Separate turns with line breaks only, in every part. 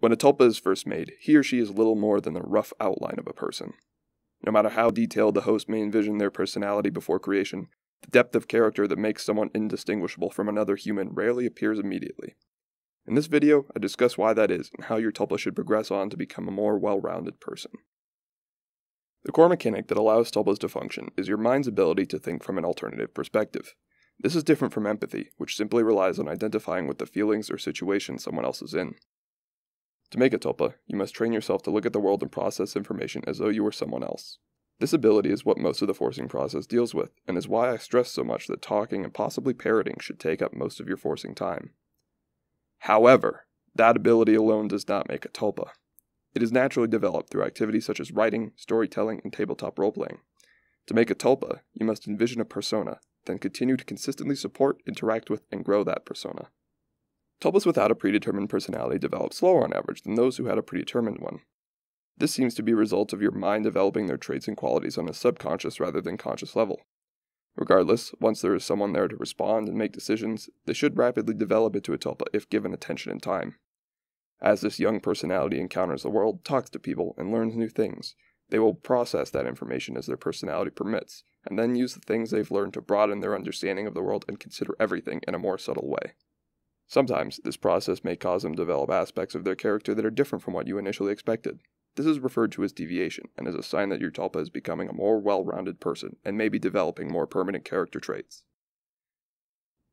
When a tulpa is first made, he or she is little more than the rough outline of a person. No matter how detailed the host may envision their personality before creation, the depth of character that makes someone indistinguishable from another human rarely appears immediately. In this video, I discuss why that is and how your tulpa should progress on to become a more well-rounded person. The core mechanic that allows tulpas to function is your mind's ability to think from an alternative perspective. This is different from empathy, which simply relies on identifying with the feelings or situation someone else is in. To make a tulpa, you must train yourself to look at the world and process information as though you were someone else. This ability is what most of the forcing process deals with, and is why I stress so much that talking and possibly parroting should take up most of your forcing time. However, that ability alone does not make a tulpa. It is naturally developed through activities such as writing, storytelling, and tabletop roleplaying. To make a tulpa, you must envision a persona, then continue to consistently support, interact with, and grow that persona. Tulpas without a predetermined personality develop slower on average than those who had a predetermined one. This seems to be a result of your mind developing their traits and qualities on a subconscious rather than conscious level. Regardless, once there is someone there to respond and make decisions, they should rapidly develop into a tulpa if given attention and time. As this young personality encounters the world, talks to people, and learns new things, they will process that information as their personality permits, and then use the things they've learned to broaden their understanding of the world and consider everything in a more subtle way. Sometimes, this process may cause them to develop aspects of their character that are different from what you initially expected. This is referred to as deviation and is a sign that your tulpa is becoming a more well rounded person and may be developing more permanent character traits.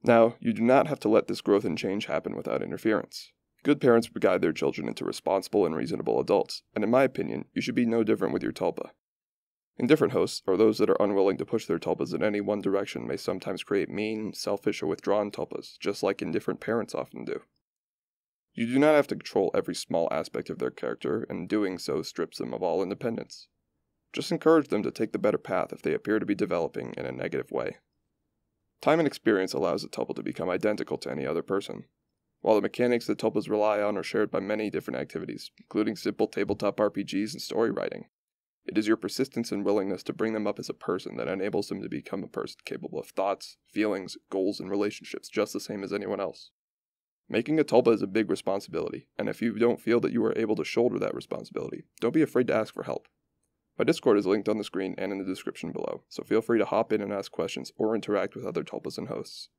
Now, you do not have to let this growth and change happen without interference. Good parents guide their children into responsible and reasonable adults, and in my opinion, you should be no different with your tulpa. Indifferent hosts, or those that are unwilling to push their tulpas in any one direction, may sometimes create mean, selfish, or withdrawn tulpas, just like indifferent parents often do. You do not have to control every small aspect of their character, and doing so strips them of all independence. Just encourage them to take the better path if they appear to be developing in a negative way. Time and experience allows a tulpa to become identical to any other person. While the mechanics that tulpas rely on are shared by many different activities, including simple tabletop RPGs and story writing, it is your persistence and willingness to bring them up as a person that enables them to become a person capable of thoughts, feelings, goals, and relationships just the same as anyone else. Making a tulpa is a big responsibility, and if you don't feel that you are able to shoulder that responsibility, don't be afraid to ask for help. My Discord is linked on the screen and in the description below, so feel free to hop in and ask questions or interact with other tulpas and hosts.